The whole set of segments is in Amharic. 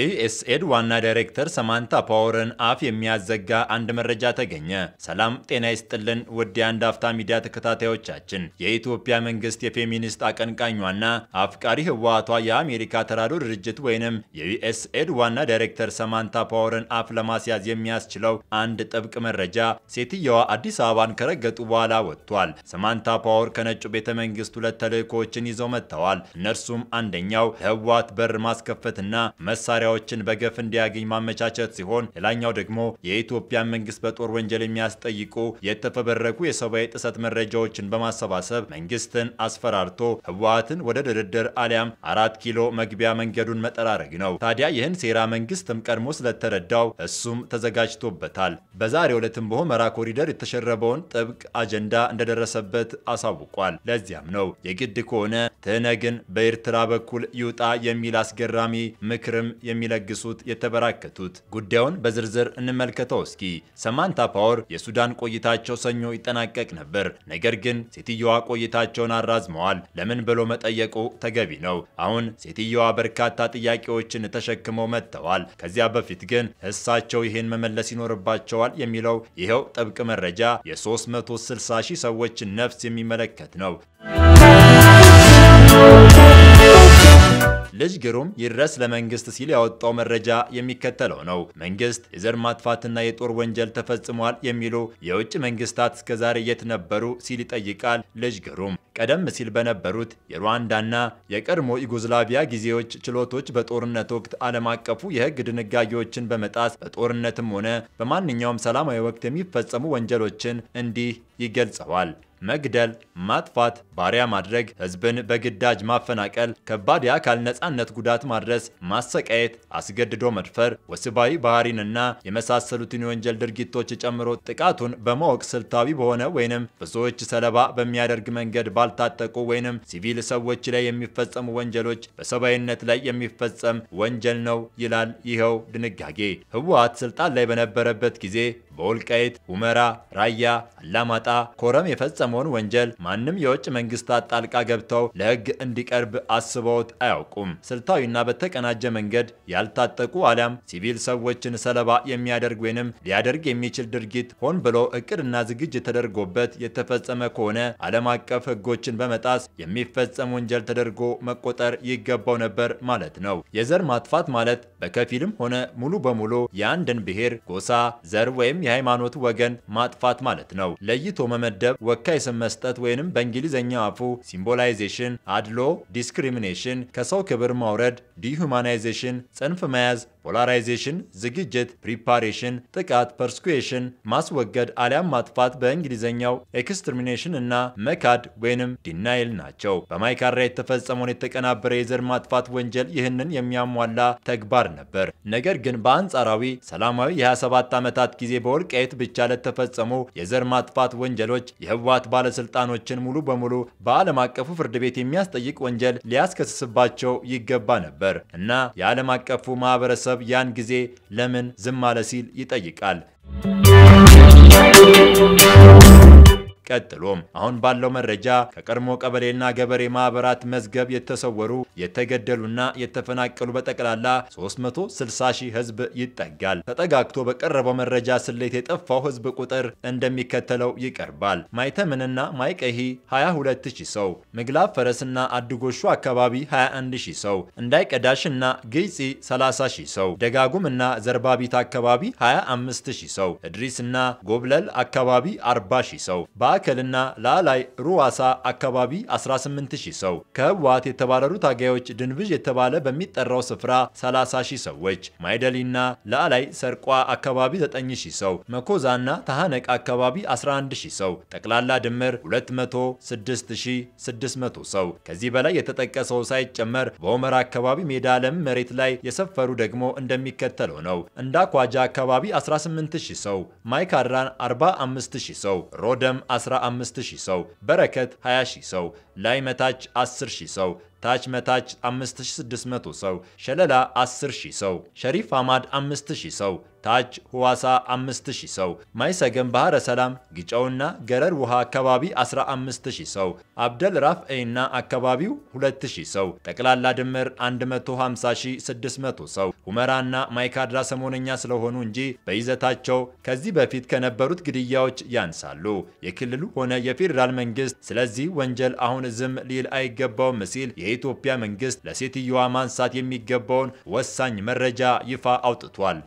የዩኤስኤድ ዋና ዳይሬክተር ሰማንታ ፓወርን አፍ የሚያዘጋ አንድ መረጃ ተገኘ። ሰላም ጤና ይስጥልን ውድ የአንድ አፍታ ሚዲያ ተከታታዮቻችን፣ የኢትዮጵያ መንግስት የፌሚኒስት አቀንቃኟና አፍቃሪ ህወሓቷ የአሜሪካ ተራድኦ ድርጅት ወይንም የዩኤስኤድ ዋና ዳይሬክተር ሰማንታ ፓወርን አፍ ለማስያዝ የሚያስችለው አንድ ጥብቅ መረጃ ሴትየዋ አዲስ አበባን ከረገጡ በኋላ ወጥቷል። ሰማንታ ፓወር ከነጩ ቤተ መንግስት ሁለት ተልእኮዎችን ይዘው መጥተዋል። እነርሱም አንደኛው ለህወሓት በር ማስከፈትና መሳሪያ ተበዳዮችን በገፍ እንዲያገኝ ማመቻቸት ሲሆን፣ ሌላኛው ደግሞ የኢትዮጵያ መንግስት በጦር ወንጀል የሚያስጠይቁ የተፈበረኩ የሰብአዊ ጥሰት መረጃዎችን በማሰባሰብ መንግስትን አስፈራርቶ ህወሀትን ወደ ድርድር አሊያም አራት ኪሎ መግቢያ መንገዱን መጠራረግ ነው። ታዲያ ይህን ሴራ መንግስትም ቀድሞ ስለተረዳው እሱም ተዘጋጅቶበታል። በዛሬው ዕለትም በሆመራ ኮሪደር የተሸረበውን ጥብቅ አጀንዳ እንደደረሰበት አሳውቋል። ለዚያም ነው የግድ ከሆነ ትህነግን በኤርትራ በኩል ይውጣ የሚል አስገራሚ ምክርም የሚ የሚለግሱት የተበራከቱት። ጉዳዩን በዝርዝር እንመልከተው እስኪ። ሰማንታ ፓወር የሱዳን ቆይታቸው ሰኞ ይጠናቀቅ ነበር። ነገር ግን ሴትየዋ ቆይታቸውን አራዝመዋል። ለምን ብሎ መጠየቁ ተገቢ ነው። አሁን ሴትየዋ በርካታ ጥያቄዎችን ተሸክመው መጥተዋል። ከዚያ በፊት ግን እሳቸው ይህን መመለስ ይኖርባቸዋል የሚለው ይኸው ጥብቅ መረጃ የ360 ሺህ ሰዎችን ነፍስ የሚመለከት ነው። ልጅ ግሩም ይድረስ ለመንግስት ሲል ያወጣው መረጃ የሚከተለው ነው። መንግስት የዘር ማጥፋትና የጦር ወንጀል ተፈጽሟል የሚሉ የውጭ መንግስታት እስከዛሬ የት ነበሩ ሲል ይጠይቃል ልጅ ግሩም። ቀደም ሲል በነበሩት የሩዋንዳና የቀድሞ ዩጎዝላቪያ ጊዜዎች ችሎቶች በጦርነት ወቅት ዓለም አቀፉ የህግ ድንጋጌዎችን በመጣስ በጦርነትም ሆነ በማንኛውም ሰላማዊ ወቅት የሚፈጸሙ ወንጀሎችን እንዲህ ይገልጸዋል። መግደል፣ ማጥፋት፣ ባሪያ ማድረግ፣ ህዝብን በግዳጅ ማፈናቀል፣ ከባድ የአካል ነጻነት ጉዳት ማድረስ፣ ማሰቃየት፣ አስገድዶ መድፈር፣ ወስባዊ ባህሪንና የመሳሰሉትን የወንጀል ድርጊቶች ጨምሮ ጥቃቱን በማወቅ ስልታዊ በሆነ ወይንም ብዙዎች ሰለባ በሚያደርግ መንገድ ባልታጠቁ ወይንም ሲቪል ሰዎች ላይ የሚፈጸሙ ወንጀሎች በሰብአዊነት ላይ የሚፈጸም ወንጀል ነው ይላል ይኸው ድንጋጌ። ህወሀት ስልጣን ላይ በነበረበት ጊዜ በወልቃይት፣ ሁመራ፣ ራያ፣ አላማጣ፣ ኮረም የፈጸመውን ወንጀል ማንም የውጭ መንግስታት ጣልቃ ገብተው ለህግ እንዲቀርብ አስበውት አያውቁም። ስልታዊና በተቀናጀ መንገድ ያልታጠቁ አሊያም ሲቪል ሰዎችን ሰለባ የሚያደርግ ወይንም ሊያደርግ የሚችል ድርጊት ሆን ብሎ እቅድና ዝግጅት ተደርጎበት የተፈጸመ ከሆነ ዓለም አቀፍ ህጎችን በመጣስ የሚፈጸም ወንጀል ተደርጎ መቆጠር ይገባው ነበር ማለት ነው። የዘር ማጥፋት ማለት በከፊልም ሆነ ሙሉ በሙሉ የአንድን ብሔር፣ ጎሳ፣ ዘር ወይም የሃይማኖት ወገን ማጥፋት ማለት ነው። ለይቶ መመደብ፣ ወካይ ስም መስጠት ወይንም በእንግሊዘኛ አፉ ሲምቦላይዜሽን፣ አድሎ፣ ዲስክሪሚኔሽን፣ ከሰው ክብር ማውረድ፣ ዲሁማናይዜሽን፣ ጽንፍ መያዝ፣ ፖላራይዜሽን፣ ዝግጅት፣ ፕሪፓሬሽን፣ ጥቃት፣ ፐርስኩዌሽን፣ ማስወገድ አሊያም ማጥፋት በእንግሊዝኛው ኤክስትርሚኔሽን እና መካድ ወይንም ዲናይል ናቸው። በማይካድራ የተፈጸመውን የተቀናበረ የዘር ማጥፋት ወንጀል ይህንን የሚያሟላ ተግባር ነበር። ነገር ግን በአንጻራዊ ሰላማዊ የ27 ዓመታት ጊዜ በወልቃይት ብቻ ለተፈጸሙ የዘር ማጥፋት ወንጀሎች የህወሓት ባለስልጣኖችን ሙሉ በሙሉ በዓለም አቀፉ ፍርድ ቤት የሚያስጠይቅ ወንጀል ሊያስከስስባቸው ይገባ ነበር እና የዓለም አቀፉ ማህበረሰብ ማህበረሰብ ያን ጊዜ ለምን ዝም አለ ሲል ይጠይቃል። ቀጥሎም አሁን ባለው መረጃ ከቀድሞ ቀበሌና ገበሬ ማህበራት መዝገብ የተሰወሩ የተገደሉና የተፈናቀሉ በጠቅላላ 360 ሺህ ህዝብ ይጠጋል። ተጠጋግቶ በቀረበው መረጃ ስሌት የጠፋው ህዝብ ቁጥር እንደሚከተለው ይቀርባል። ማይተምንና ማይቀሂ 22 ሺህ ሰው፣ ምግላብ ፈረስና አድጎሹ አካባቢ 21 ሺህ ሰው፣ እንዳይቀዳሽና ግይጺ 30 ሺህ ሰው፣ ደጋጉምና ዘርባቢት አካባቢ 25 ሺህ ሰው፣ እድሪስና ጎብለል አካባቢ 40 ሺህ ሰው በአ ማዕከልና ላላይ ሩዋሳ አካባቢ 18000 ሰው፣ ከህወሓት የተባረሩ ታጋዮች ድንብዥ የተባለ በሚጠራው ስፍራ 30000 ሰዎች፣ ማይደሊና ላላይ ሰርቋ አካባቢ 9000 ሰው፣ መኮዛና ታሃነቅ አካባቢ 11000 ሰው፣ ጠቅላላ ድምር 206600 ሰው። ከዚህ በላይ የተጠቀሰው ሳይጨመር በሆመራ አካባቢ ሜዳ ለም መሬት ላይ የሰፈሩ ደግሞ እንደሚከተለው ነው። እንዳኳጃ ኳጃ አካባቢ 18000 ሰው፣ ማይካድራን 45000 ሰው፣ ሮደም 15000 ሰው፣ በረከት 20000 ሰው፣ ላይ መታች 10000 ሰው፣ ታች መታች 5600 ሰው፣ ሸለላ 10000 ሰው፣ ሸሪፍ አማድ 5000 ሰው፣ ታች ሁዋሳ 5000 ሰው፣ ማይሰገም ባህረ ሰላም ግጨውና ገረር ውሃ አካባቢ 15000 ሰው፣ አብደል ራፍኤና አካባቢው 2000 ሰው፣ ጠቅላላ ድምር 150600 ሰው። ሁመራና ማይካድራ ሰሞነኛ ስለሆኑ እንጂ በይዘታቸው ከዚህ በፊት ከነበሩት ግድያዎች ያንሳሉ። የክልሉ ሆነ የፌዴራል መንግስት ስለዚህ ወንጀል አሁን ዝም ሊል አይገባውም ሲል የኢትዮጵያ መንግስት ለሴትየዋ ማንሳት የሚገባውን ወሳኝ መረጃ ይፋ አውጥቷል።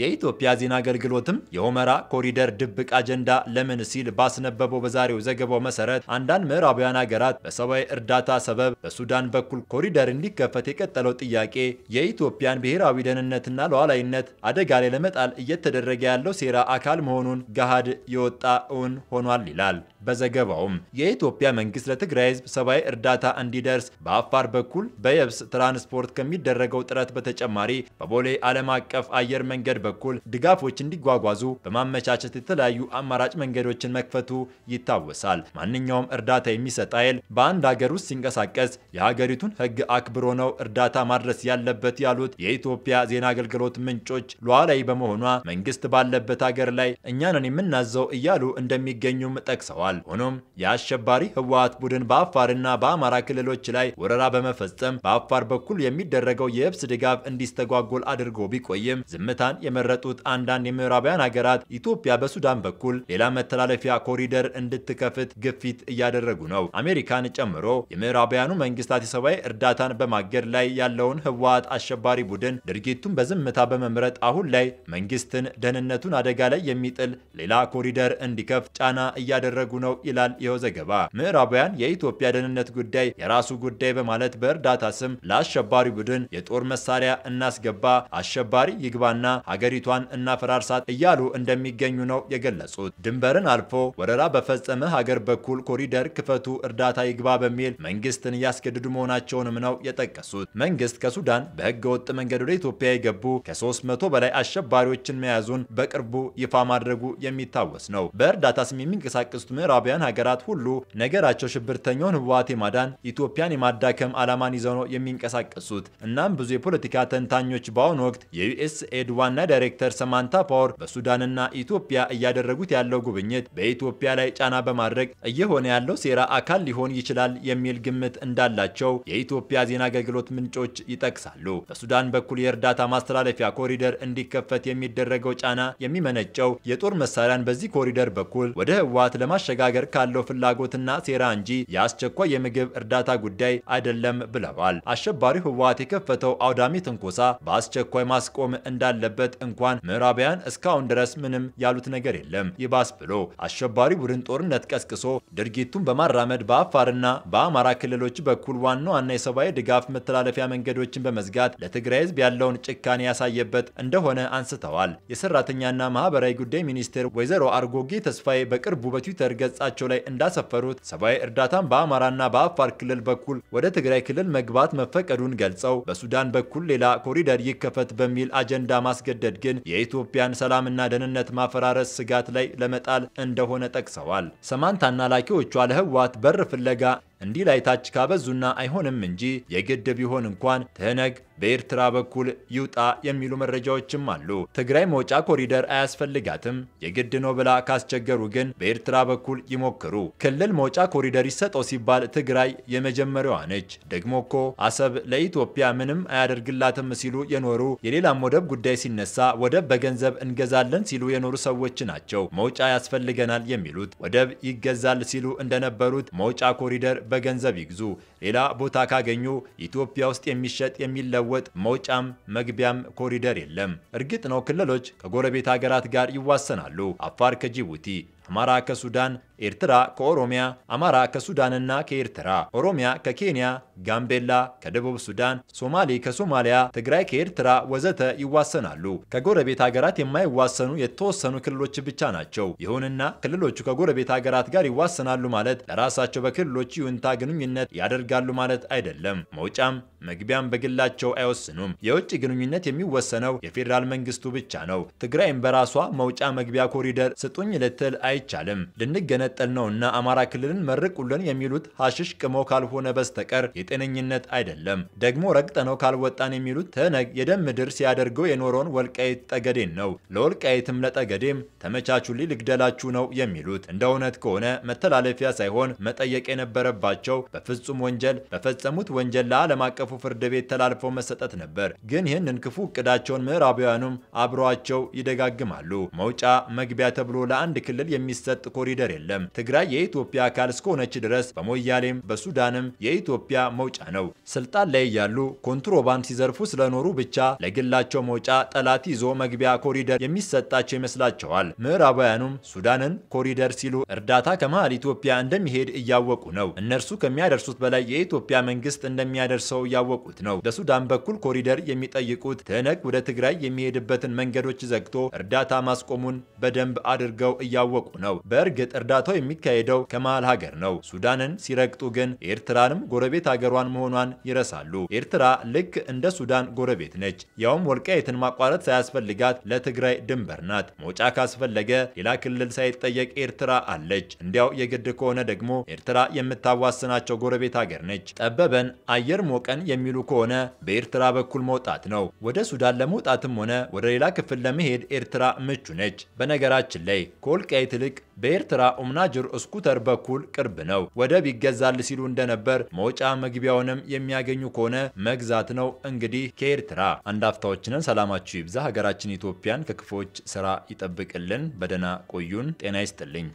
የኢትዮጵያ ዜና አገልግሎትም የሆመራ ኮሪደር ድብቅ አጀንዳ ለምን ሲል ባስነበበው በዛሬው ዘገባው መሰረት አንዳንድ ምዕራባውያን ሀገራት በሰብአዊ እርዳታ ሰበብ በሱዳን በኩል ኮሪደር እንዲከፈት የቀጠለው ጥያቄ የኢትዮጵያን ብሔራዊ ደህንነትና ሉዓላዊነት አደጋ ላይ ለመጣል እየተደረገ ያለው ሴራ አካል መሆኑን ገሃድ የወጣ እውን ሆኗል ይላል። በዘገባውም የኢትዮጵያ መንግስት ለትግራይ ህዝብ ሰብአዊ እርዳታ እንዲደርስ በአፋር በኩል በየብስ ትራንስፖርት ከሚደረገው ጥረት በተጨማሪ በቦሌ ዓለም አቀፍ አየር መንገድ መንገድ በኩል ድጋፎች እንዲጓጓዙ በማመቻቸት የተለያዩ አማራጭ መንገዶችን መክፈቱ ይታወሳል። ማንኛውም እርዳታ የሚሰጥ ኃይል በአንድ ሀገር ውስጥ ሲንቀሳቀስ የሀገሪቱን ሕግ አክብሮ ነው እርዳታ ማድረስ ያለበት ያሉት የኢትዮጵያ ዜና አገልግሎት ምንጮች ሉዓላዊ በመሆኗ መንግስት ባለበት ሀገር ላይ እኛንን የምናዘው እያሉ እንደሚገኙም ጠቅሰዋል። ሆኖም የአሸባሪ ህወሀት ቡድን በአፋርና በአማራ ክልሎች ላይ ወረራ በመፈጸም በአፋር በኩል የሚደረገው የየብስ ድጋፍ እንዲስተጓጎል አድርጎ ቢቆይም ዝምታን የመረጡት አንዳንድ የምዕራባውያን ሀገራት ኢትዮጵያ በሱዳን በኩል ሌላ መተላለፊያ ኮሪደር እንድትከፍት ግፊት እያደረጉ ነው። አሜሪካን ጨምሮ የምዕራባውያኑ መንግስታት የሰብአዊ እርዳታን በማገድ ላይ ያለውን ህወሀት አሸባሪ ቡድን ድርጊቱን በዝምታ በመምረጥ አሁን ላይ መንግስትን ደህንነቱን አደጋ ላይ የሚጥል ሌላ ኮሪደር እንዲከፍት ጫና እያደረጉ ነው ይላል ይኸው ዘገባ። ምዕራባውያን የኢትዮጵያ ደህንነት ጉዳይ የራሱ ጉዳይ በማለት በእርዳታ ስም ለአሸባሪ ቡድን የጦር መሳሪያ እናስገባ፣ አሸባሪ ይግባና ሀገሪቷን እናፈራርሳት እያሉ እንደሚገኙ ነው የገለጹት። ድንበርን አልፎ ወረራ በፈጸመ ሀገር በኩል ኮሪደር ክፈቱ፣ እርዳታ ይግባ በሚል መንግስትን እያስገድዱ መሆናቸውንም ነው የጠቀሱት። መንግስት ከሱዳን በህገ ወጥ መንገድ ወደ ኢትዮጵያ የገቡ ከ300 በላይ አሸባሪዎችን መያዙን በቅርቡ ይፋ ማድረጉ የሚታወስ ነው። በእርዳታ ስም የሚንቀሳቀሱት ምዕራባውያን ሀገራት ሁሉ ነገራቸው ሽብርተኛውን ህወሓት የማዳን ኢትዮጵያን የማዳከም ዓላማን ይዘው ነው የሚንቀሳቀሱት። እናም ብዙ የፖለቲካ ተንታኞች በአሁኑ ወቅት የዩኤስኤድ ዋና ዳይሬክተር ሰማንታ ፓወር በሱዳንና ኢትዮጵያ እያደረጉት ያለው ጉብኝት በኢትዮጵያ ላይ ጫና በማድረግ እየሆነ ያለው ሴራ አካል ሊሆን ይችላል የሚል ግምት እንዳላቸው የኢትዮጵያ ዜና አገልግሎት ምንጮች ይጠቅሳሉ። በሱዳን በኩል የእርዳታ ማስተላለፊያ ኮሪደር እንዲከፈት የሚደረገው ጫና የሚመነጨው የጦር መሳሪያን በዚህ ኮሪደር በኩል ወደ ህወሓት ለማሸጋገር ካለው ፍላጎትና ሴራ እንጂ የአስቸኳይ የምግብ እርዳታ ጉዳይ አይደለም ብለዋል። አሸባሪው ህወሓት የከፈተው አውዳሚ ትንኮሳ በአስቸኳይ ማስቆም እንዳለበት እንኳን ምዕራባውያን እስካሁን ድረስ ምንም ያሉት ነገር የለም። ይባስ ብሎ አሸባሪ ቡድን ጦርነት ቀስቅሶ ድርጊቱን በማራመድ በአፋርና በአማራ ክልሎች በኩል ዋና ዋና የሰብአዊ ድጋፍ መተላለፊያ መንገዶችን በመዝጋት ለትግራይ ህዝብ ያለውን ጭካኔ ያሳየበት እንደሆነ አንስተዋል። የሰራተኛና ማህበራዊ ጉዳይ ሚኒስቴር ወይዘሮ አርጎጌ ተስፋዬ በቅርቡ በትዊተር ገጻቸው ላይ እንዳሰፈሩት ሰብአዊ እርዳታን በአማራና በአፋር ክልል በኩል ወደ ትግራይ ክልል መግባት መፈቀዱን ገልጸው በሱዳን በኩል ሌላ ኮሪደር ይከፈት በሚል አጀንዳ ማስገደ መገደድ ግን የኢትዮጵያን ሰላምና ደህንነት ማፈራረስ ስጋት ላይ ለመጣል እንደሆነ ጠቅሰዋል። ሰማንታና ላኪዎቿ ለህወሓት በር ፍለጋ እንዲህ ላይ ታች ካበዙና አይሆንም እንጂ የግድ ቢሆን እንኳን ትህነግ በኤርትራ በኩል ይውጣ የሚሉ መረጃዎችም አሉ። ትግራይ መውጫ ኮሪደር አያስፈልጋትም የግድ ነው ብላ ካስቸገሩ ግን በኤርትራ በኩል ይሞክሩ። ክልል መውጫ ኮሪደር ይሰጠው ሲባል ትግራይ የመጀመሪያዋ ነች። ደግሞ እኮ አሰብ ለኢትዮጵያ ምንም አያደርግላትም ሲሉ የኖሩ የሌላም ወደብ ጉዳይ ሲነሳ ወደብ በገንዘብ እንገዛለን ሲሉ የኖሩ ሰዎች ናቸው መውጫ ያስፈልገናል የሚሉት። ወደብ ይገዛል ሲሉ እንደነበሩት መውጫ ኮሪደር በገንዘብ ይግዙ። ሌላ ቦታ ካገኙ ኢትዮጵያ ውስጥ የሚሸጥ የሚለወጥ መውጫም መግቢያም ኮሪደር የለም። እርግጥ ነው ክልሎች ከጎረቤት ሀገራት ጋር ይዋሰናሉ። አፋር ከጅቡቲ፣ አማራ ከሱዳን፣ ኤርትራ ከኦሮሚያ፣ አማራ ከሱዳንና ከኤርትራ፣ ኦሮሚያ ከኬንያ፣ ጋምቤላ ከደቡብ ሱዳን፣ ሶማሌ ከሶማሊያ፣ ትግራይ ከኤርትራ ወዘተ ይዋሰናሉ። ከጎረቤት ሀገራት የማይዋሰኑ የተወሰኑ ክልሎች ብቻ ናቸው። ይሁንና ክልሎቹ ከጎረቤት ሀገራት ጋር ይዋሰናሉ ማለት ለራሳቸው በክልሎቹ ይሁንታ ግንኙነት ያደርጋሉ ማለት አይደለም። መውጫም መግቢያም በግላቸው አይወስኑም። የውጭ ግንኙነት የሚወሰነው የፌዴራል መንግስቱ ብቻ ነው። ትግራይም በራሷ መውጫ መግቢያ ኮሪደር ስጡኝ ልትል አይቻልም። ልንገነጠል ነው እና አማራ ክልልን መርቁልን የሚሉት ሀሽሽ ቅመው ካልሆነ በስተቀር የጤነኝነት አይደለም። ደግሞ ረግጠነው ካልወጣን የሚሉት ትህነግ የደም ምድር ሲያደርገው የኖረውን ወልቃይት ጠገዴን ነው። ለወልቃይትም ለጠገዴም ተመቻቹልኝ ልግደላችሁ ነው የሚሉት። እንደ እውነት ከሆነ መተላለፊያ ሳይሆን መጠየቅ የነበረባቸው በፍጹም ወንጀል በፈጸሙት ወንጀል ለዓለም አቀፍ አቀፉ ፍርድ ቤት ተላልፎ መሰጠት ነበር። ግን ይህንን ክፉ እቅዳቸውን ምዕራባውያኑም አብረዋቸው ይደጋግማሉ። መውጫ መግቢያ ተብሎ ለአንድ ክልል የሚሰጥ ኮሪደር የለም። ትግራይ የኢትዮጵያ አካል እስከሆነች ድረስ በሞያሌም በሱዳንም የኢትዮጵያ መውጫ ነው። ስልጣን ላይ እያሉ ኮንትሮባንድ ሲዘርፉ ስለኖሩ ብቻ ለግላቸው መውጫ ጠላት ይዞ መግቢያ ኮሪደር የሚሰጣቸው ይመስላቸዋል። ምዕራባውያኑም ሱዳንን ኮሪደር ሲሉ እርዳታ ከመሃል ኢትዮጵያ እንደሚሄድ እያወቁ ነው። እነርሱ ከሚያደርሱት በላይ የኢትዮጵያ መንግስት እንደሚያደርሰው እያወቁት ነው። በሱዳን በኩል ኮሪደር የሚጠይቁት ትህነግ ወደ ትግራይ የሚሄድበትን መንገዶች ዘግቶ እርዳታ ማስቆሙን በደንብ አድርገው እያወቁ ነው። በእርግጥ እርዳታው የሚካሄደው ከመሃል ሀገር ነው። ሱዳንን ሲረግጡ ግን ኤርትራንም ጎረቤት ሀገሯን መሆኗን ይረሳሉ። ኤርትራ ልክ እንደ ሱዳን ጎረቤት ነች። ያውም ወልቃይትን ማቋረጥ ሳያስፈልጋት ለትግራይ ድንበር ናት። መውጫ ካስፈለገ ሌላ ክልል ሳይጠየቅ ኤርትራ አለች። እንዲያው የግድ ከሆነ ደግሞ ኤርትራ የምታዋስናቸው ጎረቤት ሀገር ነች። ጠበበን አየር ሞቀን የሚሉ ከሆነ በኤርትራ በኩል መውጣት ነው። ወደ ሱዳን ለመውጣትም ሆነ ወደ ሌላ ክፍል ለመሄድ ኤርትራ ምቹ ነች። በነገራችን ላይ ከወልቃይት ይልቅ በኤርትራ ኡምናጅር እስኩተር በኩል ቅርብ ነው። ወደብ ይገዛል ሲሉ እንደነበር መውጫ መግቢያውንም የሚያገኙ ከሆነ መግዛት ነው። እንግዲህ ከኤርትራ አንዳፍታዎችንን ሰላማችሁ ይብዛ። ሀገራችን ኢትዮጵያን ከክፎች ስራ ይጠብቅልን። በደና ቆዩን። ጤና ይስጥልኝ።